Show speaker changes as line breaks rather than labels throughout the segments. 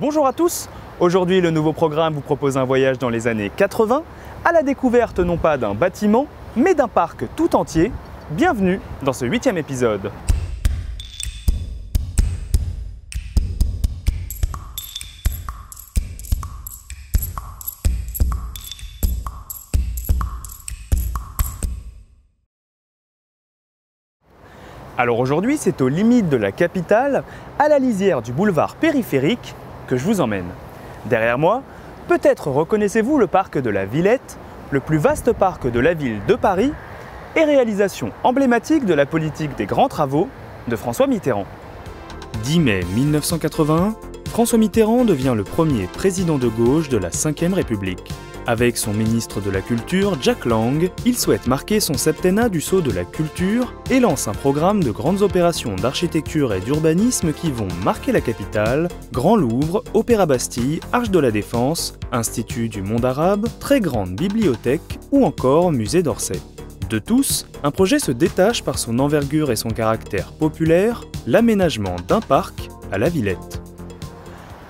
Bonjour à tous Aujourd'hui, le nouveau programme vous propose un voyage dans les années 80 à la découverte non pas d'un bâtiment, mais d'un parc tout entier. Bienvenue dans ce huitième épisode Alors aujourd'hui, c'est aux limites de la capitale, à la lisière du boulevard périphérique, que je vous emmène. Derrière moi, peut-être reconnaissez-vous le parc de la Villette, le plus vaste parc de la ville de Paris et réalisation emblématique de la politique des grands travaux de François Mitterrand. 10 mai 1981, François Mitterrand devient le premier président de gauche de la Ve République. Avec son ministre de la Culture, Jack Lang, il souhaite marquer son septennat du sceau de la culture et lance un programme de grandes opérations d'architecture et d'urbanisme qui vont marquer la capitale, Grand Louvre, Opéra Bastille, Arche de la Défense, Institut du Monde Arabe, très grande bibliothèque ou encore musée d'Orsay. De tous, un projet se détache par son envergure et son caractère populaire, l'aménagement d'un parc à la Villette.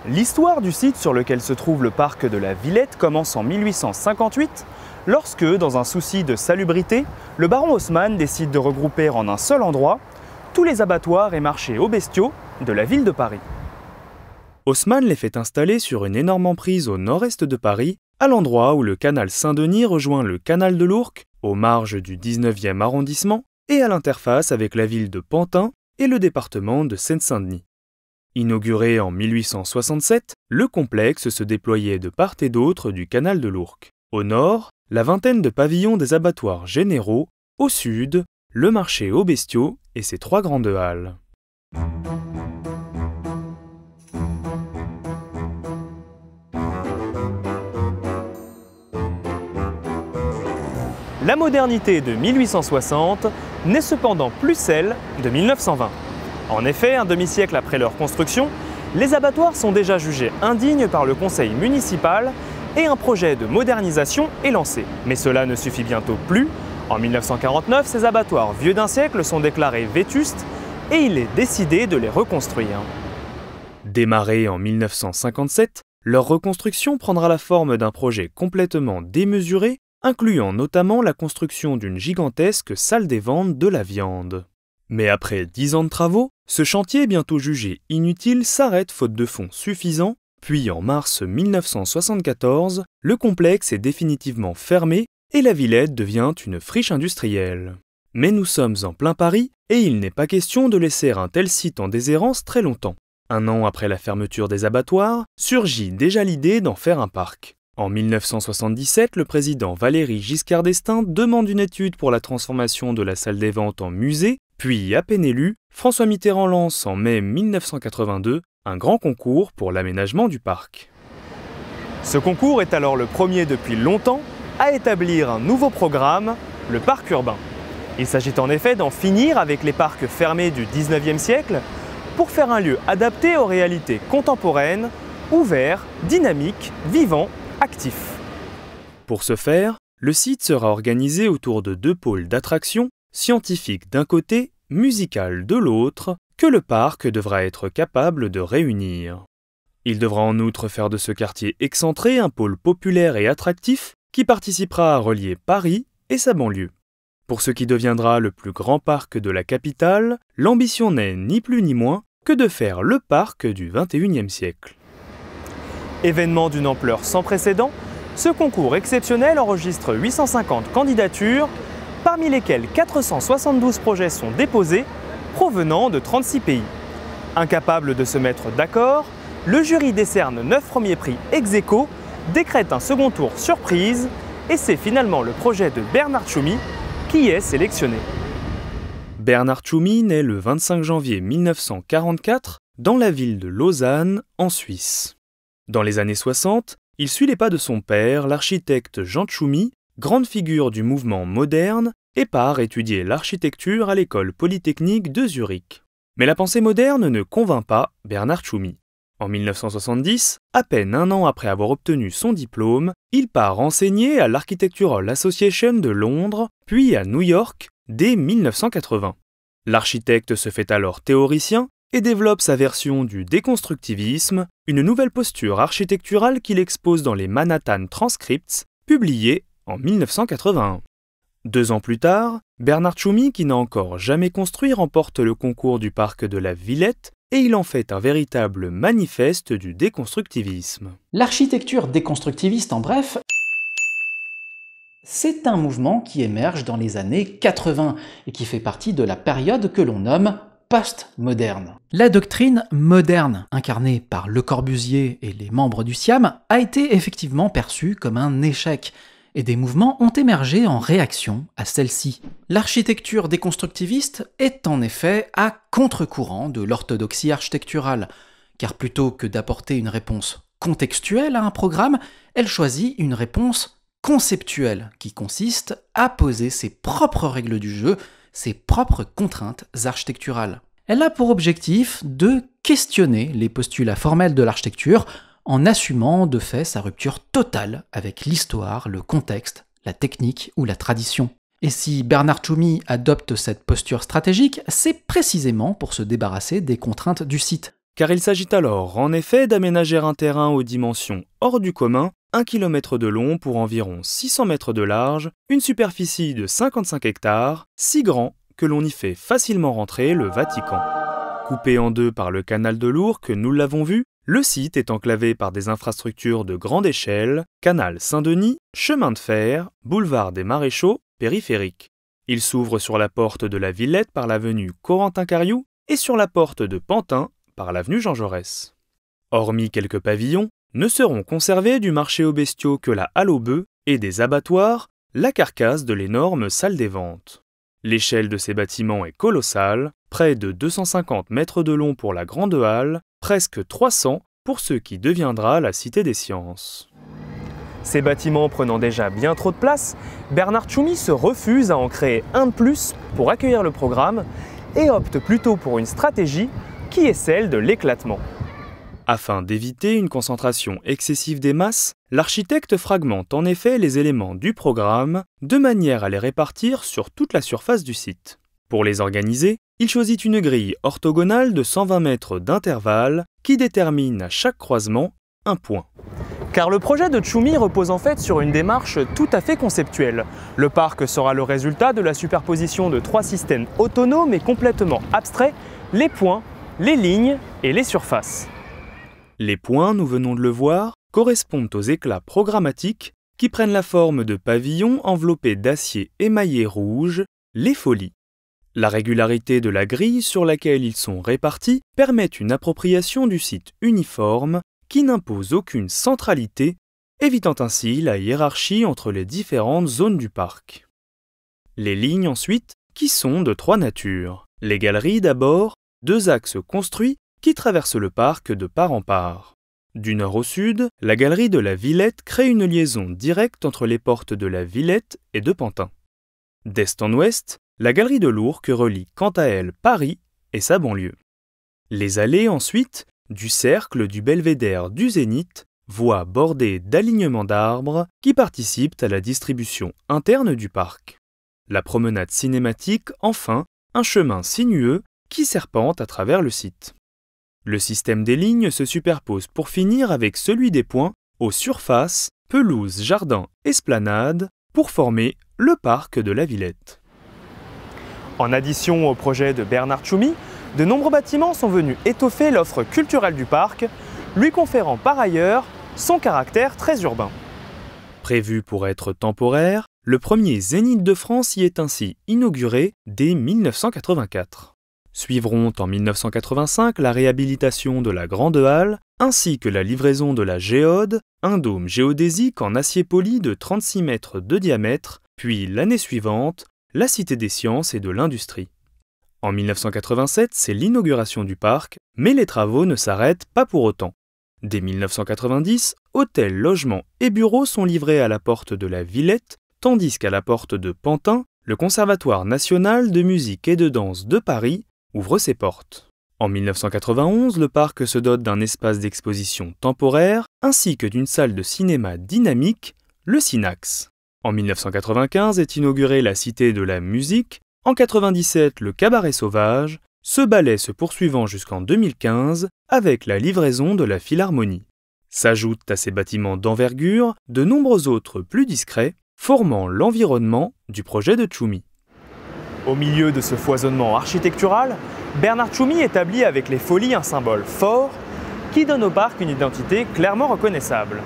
L'histoire du site sur lequel se trouve le parc de la Villette commence en 1858, lorsque, dans un souci de salubrité, le baron Haussmann décide de regrouper en un seul endroit tous les abattoirs et marchés aux bestiaux de la ville de Paris. Haussmann les fait installer sur une énorme emprise au nord-est de Paris, à l'endroit où le canal Saint-Denis rejoint le canal de l'Ourcq, aux marges du 19e arrondissement, et à l'interface avec la ville de Pantin et le département de Seine-Saint-Denis. Inauguré en 1867, le complexe se déployait de part et d'autre du canal de l'Ourcq. Au nord, la vingtaine de pavillons des abattoirs généraux, au sud, le marché aux bestiaux et ses trois grandes halles. La modernité de 1860 n'est cependant plus celle de 1920. En effet, un demi-siècle après leur construction, les abattoirs sont déjà jugés indignes par le conseil municipal et un projet de modernisation est lancé. Mais cela ne suffit bientôt plus. En 1949, ces abattoirs vieux d'un siècle sont déclarés vétustes et il est décidé de les reconstruire. Démarré en 1957, leur reconstruction prendra la forme d'un projet complètement démesuré, incluant notamment la construction d'une gigantesque salle des ventes de la viande. Mais après dix ans de travaux, ce chantier bientôt jugé inutile s'arrête faute de fonds suffisants, puis en mars 1974, le complexe est définitivement fermé et la Villette devient une friche industrielle. Mais nous sommes en plein Paris et il n'est pas question de laisser un tel site en déshérence très longtemps. Un an après la fermeture des abattoirs, surgit déjà l'idée d'en faire un parc. En 1977, le président Valéry Giscard d'Estaing demande une étude pour la transformation de la salle des ventes en musée puis, à peine élu, François Mitterrand lance en mai 1982 un grand concours pour l'aménagement du parc. Ce concours est alors le premier depuis longtemps à établir un nouveau programme, le parc urbain. Il s'agit en effet d'en finir avec les parcs fermés du 19e siècle pour faire un lieu adapté aux réalités contemporaines, ouvert, dynamique, vivant, actif. Pour ce faire, le site sera organisé autour de deux pôles d'attraction scientifique d'un côté, musical de l'autre, que le parc devra être capable de réunir. Il devra en outre faire de ce quartier excentré un pôle populaire et attractif qui participera à relier Paris et sa banlieue. Pour ce qui deviendra le plus grand parc de la capitale, l'ambition n'est ni plus ni moins que de faire le parc du XXIe siècle. Événement d'une ampleur sans précédent, ce concours exceptionnel enregistre 850 candidatures parmi lesquels 472 projets sont déposés, provenant de 36 pays. Incapable de se mettre d'accord, le jury décerne 9 premiers prix ex aequo, décrète un second tour surprise, et c'est finalement le projet de Bernard Tchoumi qui est sélectionné. Bernard Tchoumi naît le 25 janvier 1944 dans la ville de Lausanne, en Suisse. Dans les années 60, il suit les pas de son père, l'architecte Jean Tchoumi grande figure du mouvement moderne, et part étudier l'architecture à l'école polytechnique de Zurich. Mais la pensée moderne ne convainc pas Bernard Tchoumi. En 1970, à peine un an après avoir obtenu son diplôme, il part enseigner à l'Architectural Association de Londres, puis à New York dès 1980. L'architecte se fait alors théoricien et développe sa version du déconstructivisme, une nouvelle posture architecturale qu'il expose dans les Manhattan Transcripts, publiés en 1981. Deux ans plus tard, Bernard Tchoumi, qui n'a encore jamais construit, remporte le concours du parc de la Villette et il en fait un véritable manifeste du déconstructivisme.
L'architecture déconstructiviste, en bref, c'est un mouvement qui émerge dans les années 80 et qui fait partie de la période que l'on nomme post-moderne. La doctrine moderne, incarnée par Le Corbusier et les membres du SIAM, a été effectivement perçue comme un échec et des mouvements ont émergé en réaction à celle-ci. L'architecture déconstructiviste est en effet à contre-courant de l'orthodoxie architecturale, car plutôt que d'apporter une réponse contextuelle à un programme, elle choisit une réponse conceptuelle, qui consiste à poser ses propres règles du jeu, ses propres contraintes architecturales. Elle a pour objectif de questionner les postulats formels de l'architecture en assumant de fait sa rupture totale avec l'histoire, le contexte, la technique ou la tradition. Et si Bernard Choumi adopte cette posture stratégique, c'est
précisément pour se débarrasser des contraintes du site. Car il s'agit alors en effet d'aménager un terrain aux dimensions hors du commun, 1 km de long pour environ 600 mètres de large, une superficie de 55 hectares, si grand que l'on y fait facilement rentrer le Vatican. Coupé en deux par le canal de Lourdes, que nous l'avons vu, le site est enclavé par des infrastructures de grande échelle, canal Saint-Denis, chemin de fer, boulevard des Maréchaux, périphérique. Il s'ouvre sur la porte de la Villette par l'avenue Corentin-Cariou et sur la porte de Pantin par l'avenue Jean Jaurès. Hormis quelques pavillons, ne seront conservés du marché aux bestiaux que la halle aux bœufs et des abattoirs, la carcasse de l'énorme salle des ventes. L'échelle de ces bâtiments est colossale, près de 250 mètres de long pour la Grande Halle, presque 300 pour ce qui deviendra la Cité des Sciences. Ces bâtiments prenant déjà bien trop de place, Bernard Choumi se refuse à en créer un de plus pour accueillir le programme et opte plutôt pour une stratégie qui est celle de l'éclatement. Afin d'éviter une concentration excessive des masses, L'architecte fragmente en effet les éléments du programme de manière à les répartir sur toute la surface du site. Pour les organiser, il choisit une grille orthogonale de 120 mètres d'intervalle qui détermine à chaque croisement un point. Car le projet de Chumi repose en fait sur une démarche tout à fait conceptuelle. Le parc sera le résultat de la superposition de trois systèmes autonomes et complètement abstraits, les points, les lignes et les surfaces. Les points, nous venons de le voir, correspondent aux éclats programmatiques qui prennent la forme de pavillons enveloppés d'acier émaillé rouge, les folies. La régularité de la grille sur laquelle ils sont répartis permet une appropriation du site uniforme qui n'impose aucune centralité, évitant ainsi la hiérarchie entre les différentes zones du parc. Les lignes ensuite, qui sont de trois natures. Les galeries d'abord, deux axes construits qui traversent le parc de part en part. Du nord au sud, la galerie de la Villette crée une liaison directe entre les portes de la Villette et de Pantin. D'est en ouest, la galerie de l'Ourcq relie quant à elle Paris et sa banlieue. Les allées ensuite, du cercle, du belvédère, du zénith, voies bordées d'alignements d'arbres qui participent à la distribution interne du parc. La promenade cinématique, enfin, un chemin sinueux qui serpente à travers le site. Le système des lignes se superpose pour finir avec celui des points aux surfaces, pelouses, jardins, esplanades pour former le parc de la Villette. En addition au projet de Bernard Tchoumi, de nombreux bâtiments sont venus étoffer l'offre culturelle du parc, lui conférant par ailleurs son caractère très urbain. Prévu pour être temporaire, le premier Zénith de France y est ainsi inauguré dès 1984. Suivront en 1985 la réhabilitation de la Grande Halle ainsi que la livraison de la Géode, un dôme géodésique en acier poli de 36 mètres de diamètre, puis l'année suivante, la Cité des sciences et de l'industrie. En 1987, c'est l'inauguration du parc, mais les travaux ne s'arrêtent pas pour autant. Dès 1990, hôtels, logements et bureaux sont livrés à la porte de la Villette, tandis qu'à la porte de Pantin, le Conservatoire national de musique et de danse de Paris ouvre ses portes. En 1991, le parc se dote d'un espace d'exposition temporaire ainsi que d'une salle de cinéma dynamique, le Synax. En 1995 est inaugurée la Cité de la musique, en 97 le Cabaret sauvage, ce ballet se poursuivant jusqu'en 2015 avec la livraison de la Philharmonie. S'ajoutent à ces bâtiments d'envergure de nombreux autres plus discrets, formant l'environnement du projet de Chumi. Au milieu de ce foisonnement architectural, Bernard Tchoumi établit avec les folies un symbole fort qui donne au parc une identité clairement reconnaissable.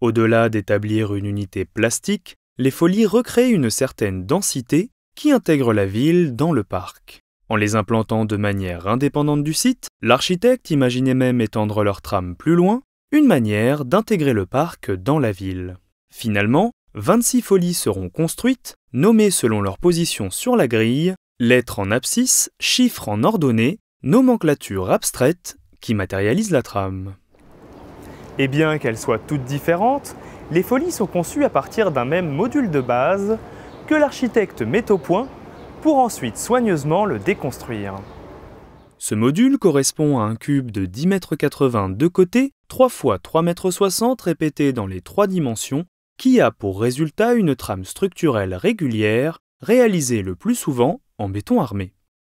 Au-delà d'établir une unité plastique, les folies recréent une certaine densité qui intègre la ville dans le parc. En les implantant de manière indépendante du site, l'architecte imaginait même étendre leur trame plus loin, une manière d'intégrer le parc dans la ville. Finalement, 26 folies seront construites, nommées selon leur position sur la grille, lettres en abscisse, chiffres en ordonnée, nomenclature abstraite qui matérialise la trame. Et bien qu'elles soient toutes différentes, les folies sont conçues à partir d'un même module de base que l'architecte met au point pour ensuite soigneusement le déconstruire. Ce module correspond à un cube de 10,80 m de côté, 3 x 3,60 m répété dans les trois dimensions qui a pour résultat une trame structurelle régulière, réalisée le plus souvent en béton armé.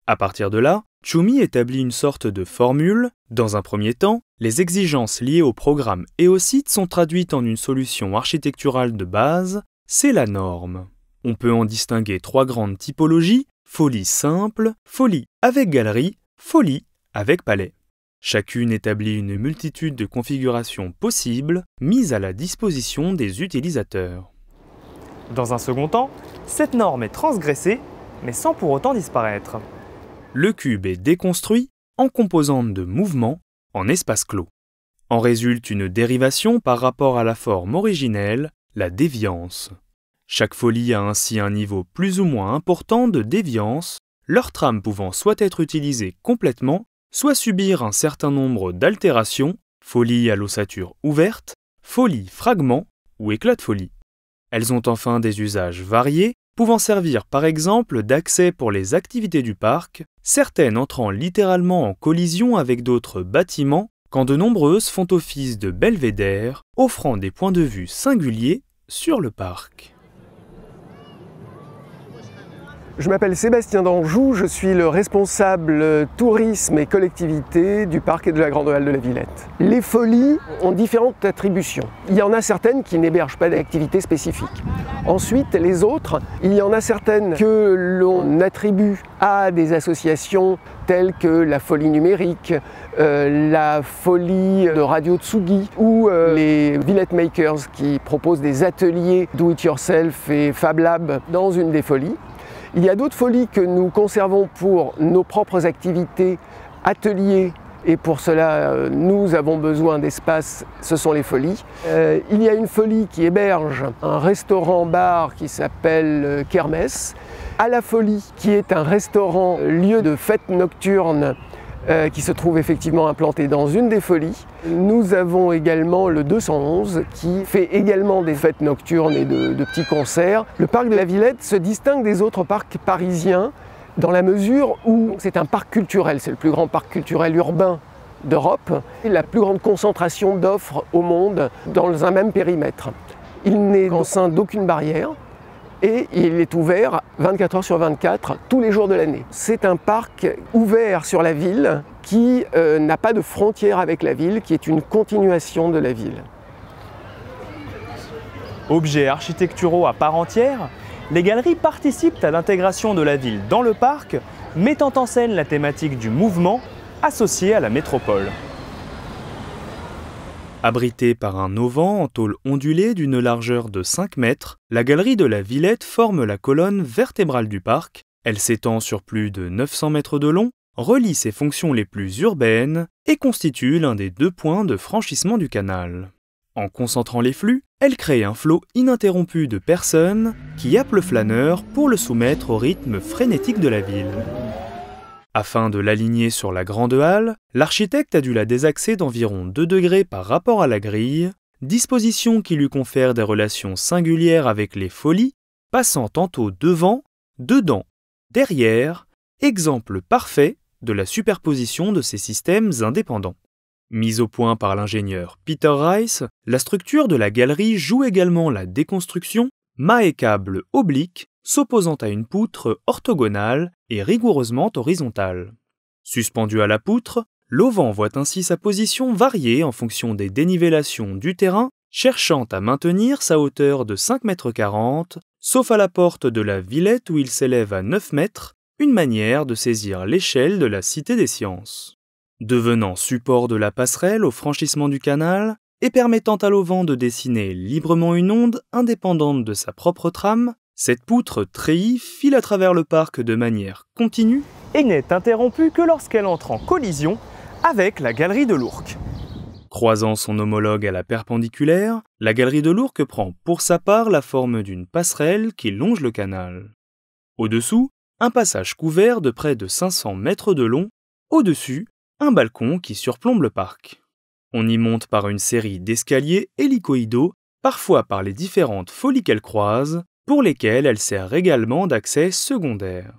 À partir de là, Chumi établit une sorte de formule. Dans un premier temps, les exigences liées au programme et au site sont traduites en une solution architecturale de base, c'est la norme. On peut en distinguer trois grandes typologies, folie simple, folie avec galerie, folie avec palais. Chacune établit une multitude de configurations possibles mises à la disposition des utilisateurs. Dans un second temps, cette norme est transgressée, mais sans pour autant disparaître. Le cube est déconstruit en composantes de mouvement en espace clos. En résulte une dérivation par rapport à la forme originelle, la déviance. Chaque folie a ainsi un niveau plus ou moins important de déviance, leur trame pouvant soit être utilisée complètement, soit subir un certain nombre d'altérations, folie à l'ossature ouverte, folie fragments ou éclat de folie. Elles ont enfin des usages variés, pouvant servir par exemple d'accès pour les activités du parc, certaines entrant littéralement en collision avec d'autres bâtiments, quand de nombreuses font office de belvédères offrant des points de vue singuliers sur le parc.
Je m'appelle Sébastien d'Anjou, je suis le responsable euh, tourisme et collectivité du parc et de la Grande Halle de la Villette. Les folies ont différentes attributions. Il y en a certaines qui n'hébergent pas d'activités spécifiques. Ensuite, les autres, il y en a certaines que l'on attribue à des associations telles que la folie numérique, euh, la folie de Radio Tsugi ou euh, les Villette Makers qui proposent des ateliers do-it-yourself et Fab Lab dans une des folies. Il y a d'autres folies que nous conservons pour nos propres activités, ateliers, et pour cela euh, nous avons besoin d'espace, ce sont les folies. Euh, il y a une folie qui héberge un restaurant-bar qui s'appelle euh, Kermesse, à la folie qui est un restaurant lieu de fêtes nocturnes euh, qui se trouve effectivement implanté dans une des folies. Nous avons également le 211 qui fait également des fêtes nocturnes et de, petits concerts. Le parc de la Villette se distingue des autres parcs parisiens dans la mesure où c'est un parc culturel, c'est le plus grand parc culturel urbain d'Europe, et la plus grande concentration d'offres au monde dans un même périmètre. Il n'est enceint d'aucune barrière, et il est ouvert 24 heures sur 24 tous les jours de l'année. C'est un parc ouvert sur la ville qui euh, n'a pas de frontière avec la ville, qui est une continuation
de la ville. Objets architecturaux à part entière, les galeries participent à l'intégration de la ville dans le parc, mettant en scène la thématique du mouvement associée à la métropole. Abritée par un auvent en tôle ondulée d'une largeur de 5 mètres, la galerie de la Villette forme la colonne vertébrale du parc. Elle s'étend sur plus de 900 mètres de long, relie ses fonctions les plus urbaines et constitue l'un des deux points de franchissement du canal. En concentrant les flux, elle crée un flot ininterrompu de personnes qui appellent le flâneur pour le soumettre au rythme frénétique de la ville. Afin de l'aligner sur la grande halle, l'architecte a dû la désaxer d'environ 2 degrés par rapport à la grille, disposition qui lui confère des relations singulières avec les folies, passant tantôt devant, dedans, derrière, exemple parfait de la superposition de ces systèmes indépendants. Mise au point par l'ingénieur Peter Rice, la structure de la galerie joue également la déconstruction, mât et câble oblique, s'opposant à une poutre orthogonale et rigoureusement horizontale. Suspendu à la poutre, l'auvent voit ainsi sa position varier en fonction des dénivellations du terrain, cherchant à maintenir sa hauteur de 5,40 m, sauf à la porte de la Villette où il s'élève à 9 m, une manière de saisir l'échelle de la Cité des sciences. Devenant support de la passerelle au franchissement du canal, et permettant à l'auvent de dessiner librement une onde indépendante de sa propre trame, cette poutre treillie file à travers le parc de manière continue et n'est interrompue que lorsqu'elle entre en collision avec la galerie de l'ourc. Croisant son homologue à la perpendiculaire, la galerie de l'ourc prend pour sa part la forme d'une passerelle qui longe le canal. Au-dessous, un passage couvert de près de 500 mètres de long, au-dessus, un balcon qui surplombe le parc. On y monte par une série d'escaliers hélicoïdaux, parfois par les différentes folies qu'elle croise, pour lesquelles elle sert également d'accès secondaire.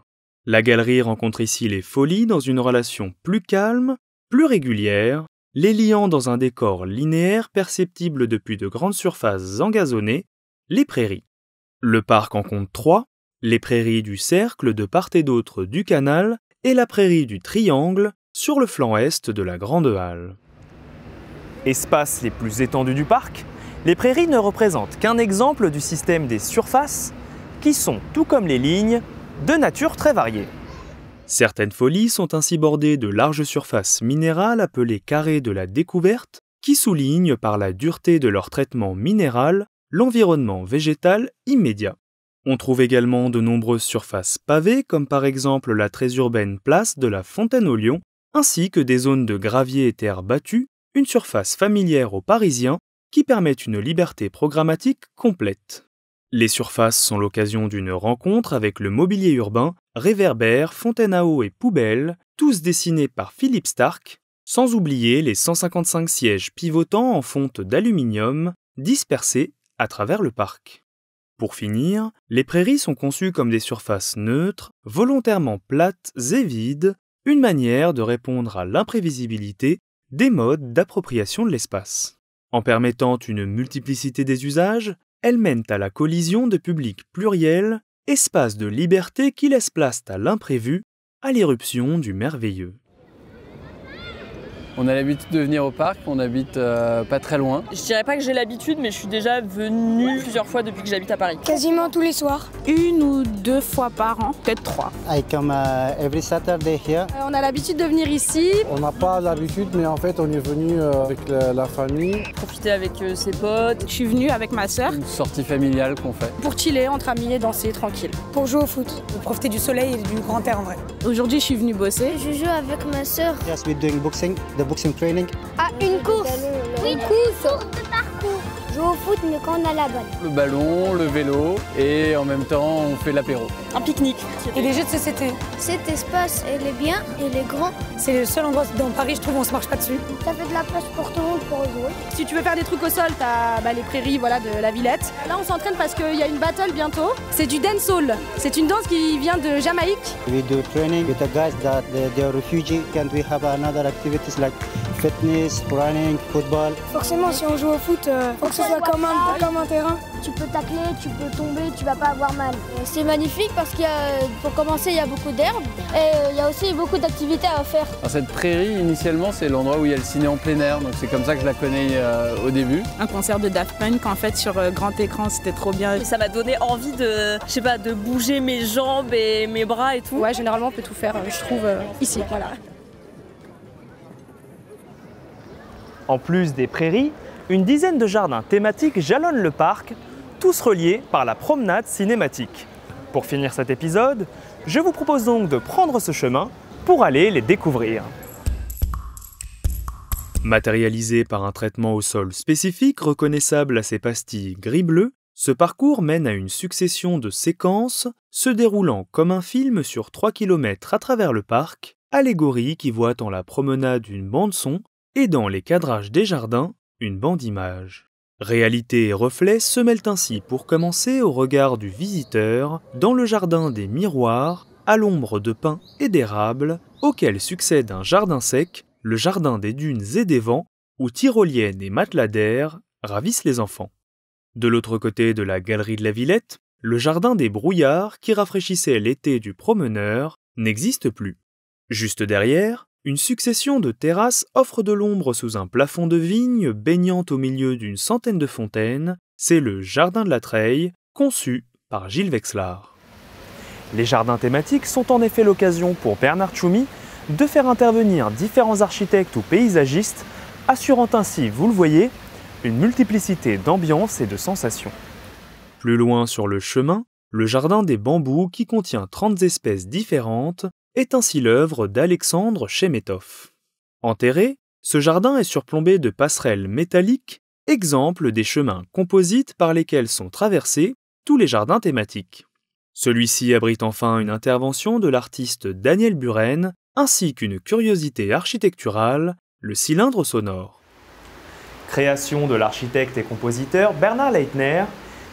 La galerie rencontre ici les folies dans une relation plus calme, plus régulière, les liant dans un décor linéaire perceptible depuis de grandes surfaces engazonnées, les prairies. Le parc en compte trois, les prairies du cercle de part et d'autre du canal et la prairie du triangle sur le flanc est de la Grande Halle. Espaces les plus étendus du parc, les prairies ne représentent qu'un exemple du système des surfaces, qui sont, tout comme les lignes, de nature très variée. Certaines folies sont ainsi bordées de larges surfaces minérales appelées carrés de la découverte, qui soulignent par la dureté de leur traitement minéral l'environnement végétal immédiat. On trouve également de nombreuses surfaces pavées, comme par exemple la très urbaine place de la Fontaine au Lion, ainsi que des zones de gravier et terre battue, une surface familière aux Parisiens qui permettent une liberté programmatique complète. Les surfaces sont l'occasion d'une rencontre avec le mobilier urbain, Réverbère, Fontaine à eau et poubelle, tous dessinés par Philippe Stark, sans oublier les 155 sièges pivotants en fonte d'aluminium dispersés à travers le parc. Pour finir, les prairies sont conçues comme des surfaces neutres, volontairement plates et vides, une manière de répondre à l'imprévisibilité des modes d'appropriation de l'espace. En permettant une multiplicité des usages, elles mènent à la collision de publics pluriels, espaces de liberté qui laissent place à l'imprévu, à l'éruption du merveilleux. On a l'habitude de venir au parc, on habite euh, pas très
loin. Je dirais pas que j'ai l'habitude, mais je suis déjà venue plusieurs fois depuis que j'habite à Paris. Quasiment tous les soirs.
Une ou deux fois par an, peut-être trois.
I come uh, every Saturday here.
Euh, on a l'habitude de venir ici.
On n'a pas l'habitude, mais en fait, on est venu euh, avec la, famille. Profiter avec ses potes. Je suis venue avec ma sœur. Une sortie familiale qu'on fait.
Pour chiller entre amis et danser tranquille. Pour jouer au foot. Pour profiter du soleil et du grand air en vrai. Aujourd'hui, je suis venue bosser. Je joue avec ma sœur.
Yes, we're doing boxing. de boxing training
À une course Une
course joue au foot mais quand on a la balle.
Le ballon, le vélo et en même temps on fait l'apéro. Un pique-nique et les jeux de société. Cet espace, il est bien, il
est grand. C'est le seul endroit dans Paris, je trouve, où on se marche pas dessus. Ça fait de la place pour tout le monde pour jouer. Si tu veux faire des trucs au sol, t'as bah, les prairies voilà, de la Villette. Là on s'entraîne parce qu'il y a une battle bientôt. C'est du dancehall. C'est une danse qui vient de Jamaïque.
We training with that we have another fitness, running, football. Forcément, si on
joue au foot, euh, faut que ce soit comme
un, terrain. Tu peux tacler, tu peux tomber, tu vas pas avoir
mal. C'est magnifique parce qu'il y a, pour commencer, il y a beaucoup d'herbes et il y a aussi beaucoup d'activités à faire. cette prairie, initialement, c'est l'endroit où il y a le ciné en plein air, donc c'est comme ça que je la connais euh,
au début.
Un concert de Daft Punk, en fait, sur euh, grand écran, c'était trop bien. ça m'a donné envie de, je sais pas, de bouger mes jambes et mes bras et tout. Ouais, généralement, on peut tout faire, je trouve, ici, voilà. En plus des prairies, une dizaine de jardins thématiques jalonnent le parc, tous reliés par la promenade cinématique. Pour finir cet épisode, je vous propose donc de prendre ce chemin pour aller les découvrir. Matérialisé par un traitement au sol spécifique reconnaissable à ses pastilles gris-bleu, ce parcours mène à une succession de séquences se déroulant comme un film sur 3 km à travers le parc, allégorie qui voit en la promenade une bande-son et dans les cadrages des jardins, une bande image. Réalité et reflets se mêlent ainsi pour commencer au regard du visiteur dans le jardin des miroirs, à l'ombre de pins et d'érables, auquel succède un jardin sec, le jardin des dunes et des vents, où tyroliennes et mateladaires ravissent les enfants. De l'autre côté de la galerie de la Villette, le jardin des brouillards qui rafraîchissait l'été du promeneur n'existe plus. Juste derrière, une succession de terrasses offre de l'ombre sous un plafond de vigne baignant au milieu d'une centaine de fontaines, c'est le Jardin de la Treille, conçu par Gilles Vexlar. Les jardins thématiques sont en effet l'occasion pour Bernard Tchoumi de faire intervenir différents architectes ou paysagistes, assurant ainsi, vous le voyez, une multiplicité d'ambiances et de sensations. Plus loin sur le chemin, le jardin des bambous qui contient 30 espèces différentes est ainsi l'œuvre d'Alexandre Chemetov. Enterré, ce jardin est surplombé de passerelles métalliques, exemple des chemins composites par lesquels sont traversés tous les jardins thématiques. Celui-ci abrite enfin une intervention de l'artiste Daniel Buren, ainsi qu'une curiosité architecturale, le cylindre sonore. Création de l'architecte et compositeur Bernard Leitner,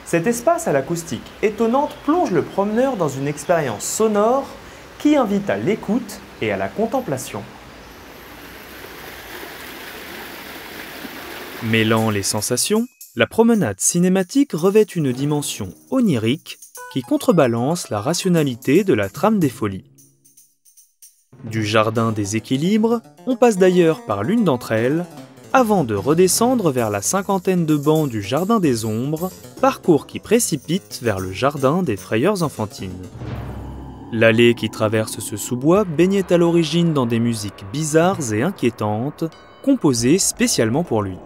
cet espace à l'acoustique étonnante plonge le promeneur dans une expérience sonore qui invite à l'écoute et à la contemplation. Mêlant les sensations, la promenade cinématique revêt une dimension onirique qui contrebalance la rationalité de la trame des folies. Du jardin des équilibres, on passe d'ailleurs par l'une d'entre elles, avant de redescendre vers la cinquantaine de bancs du Jardin des Ombres, parcours qui précipite vers le Jardin des Frayeurs Enfantines. L'allée qui traverse ce sous-bois baignait à l'origine dans des musiques bizarres et inquiétantes, composées spécialement pour lui.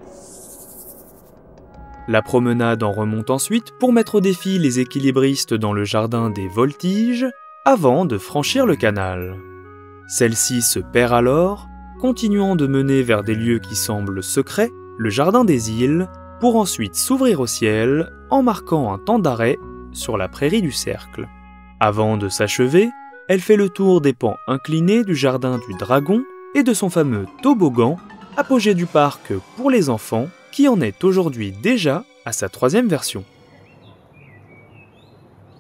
La promenade en remonte ensuite pour mettre au défi les équilibristes dans le jardin des voltiges avant de franchir le canal. Celle-ci se perd alors, continuant de mener vers des lieux qui semblent secrets, le jardin des îles, pour ensuite s'ouvrir au ciel en marquant un temps d'arrêt sur la prairie du cercle. Avant de s'achever, elle fait le tour des pans inclinés du jardin du dragon et de son fameux toboggan, apogée du parc pour les enfants, qui en est aujourd'hui déjà à sa troisième version.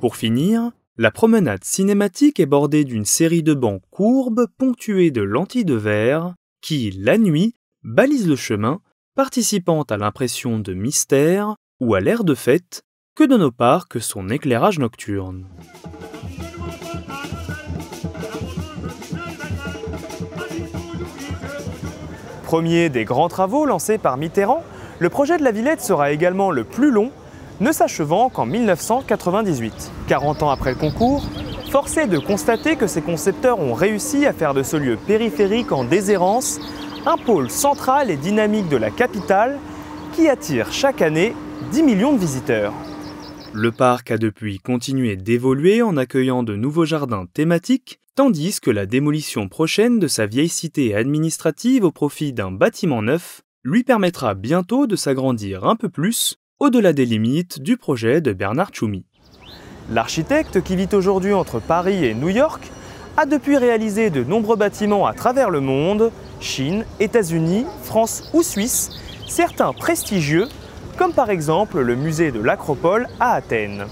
Pour finir, la promenade cinématique est bordée d'une série de bancs courbes ponctués de lentilles de verre qui, la nuit, balisent le chemin, participant à l'impression de mystère ou à l'air de fête que donne au parc son éclairage nocturne. premier des grands travaux lancés par Mitterrand, le projet de la Villette sera également le plus long, ne s'achevant qu'en 1998. 40 ans après le concours, force est de constater que ces concepteurs ont réussi à faire de ce lieu périphérique en déshérence un pôle central et dynamique de la capitale qui attire chaque année 10 millions de visiteurs. Le parc a depuis continué d'évoluer en accueillant de nouveaux jardins thématiques, tandis que la démolition prochaine de sa vieille cité administrative au profit d'un bâtiment neuf lui permettra bientôt de s'agrandir un peu plus, au-delà des limites du projet de Bernard Tchoumi. L'architecte qui vit aujourd'hui entre Paris et New York a depuis réalisé de nombreux bâtiments à travers le monde, Chine, États-Unis, France ou Suisse, certains prestigieux comme par exemple le musée de l'Acropole à Athènes.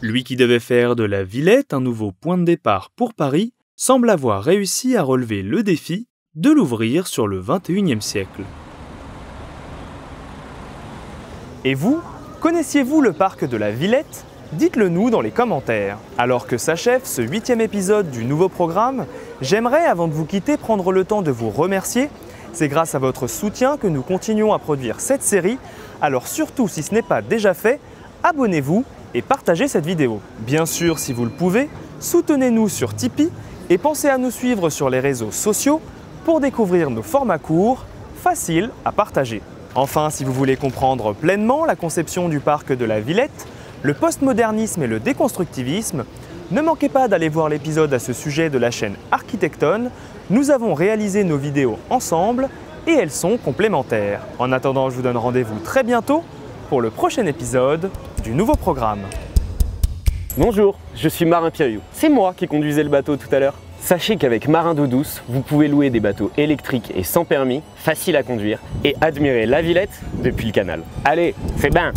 Lui qui devait faire de la Villette un nouveau point de départ pour Paris semble avoir réussi à relever le défi de l'ouvrir sur le 21e siècle. Et vous, connaissiez-vous le parc de la Villette Dites-le nous dans les commentaires. Alors que s'achève ce huitième épisode du nouveau programme, j'aimerais avant de vous quitter prendre le temps de vous remercier c'est grâce à votre soutien que nous continuons à produire cette série, alors surtout si ce n'est pas déjà fait, abonnez-vous et partagez cette vidéo. Bien sûr, si vous le pouvez, soutenez-nous sur Tipeee et pensez à nous suivre sur les réseaux sociaux pour découvrir nos formats courts, faciles à partager. Enfin, si vous voulez comprendre pleinement la conception du parc de la Villette, le postmodernisme et le déconstructivisme, ne manquez pas d'aller voir l'épisode à ce sujet de la chaîne Architectone nous avons réalisé nos vidéos ensemble et elles sont complémentaires. En attendant, je vous donne rendez-vous très bientôt pour le prochain épisode du nouveau programme. Bonjour, je suis Marin Piriou. C'est moi qui conduisais le bateau tout à l'heure. Sachez qu'avec Marin d'eau douce, vous pouvez
louer des bateaux électriques et sans permis, faciles à conduire, et admirer la Villette depuis le canal. Allez, c'est ben